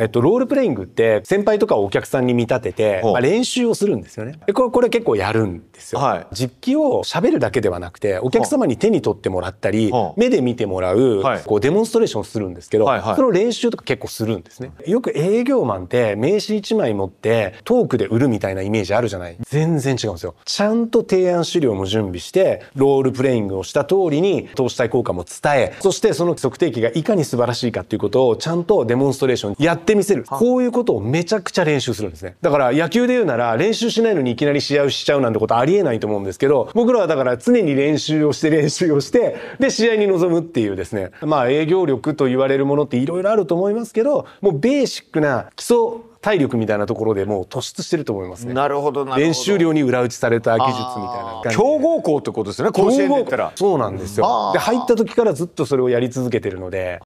えっと、ロールプレイングって先輩とかをお客さんに見立てて、まあ、練習をするんですよねでこれこれ結構やるんですよ、はい、実機を喋るだけではなくてお客様に手に取ってもらったり目で見てもらう、こうデモンストレーションするんですけど、はいはい、その練習とか結構するんですねよく営業マンって名刺1枚持ってトークで売るみたいなイメージあるじゃない全然違うんですよちゃんと提案資料も準備してロールプレイングをした通りに投資対効果も伝えそしてその測定器がいかに素晴らしいかっていうことをちゃんとデモンストレーションやってってみせる。こういうことをめちゃくちゃ練習するんですね。だから野球で言うなら練習しないのにいきなり試合をしちゃうなんてことありえないと思うんですけど、僕らはだから常に練習をして練習をして、で試合に臨むっていうですね、まあ営業力と言われるものっていろいろあると思いますけど、もうベーシックな基礎体力みたいなところでもう突出してると思いますね。なるほど練習量に裏打ちされた技術みたいな感じ。強豪校ってことですよね。甲子園でそうなんですよ。で入った時からずっとそれをやり続けてるので、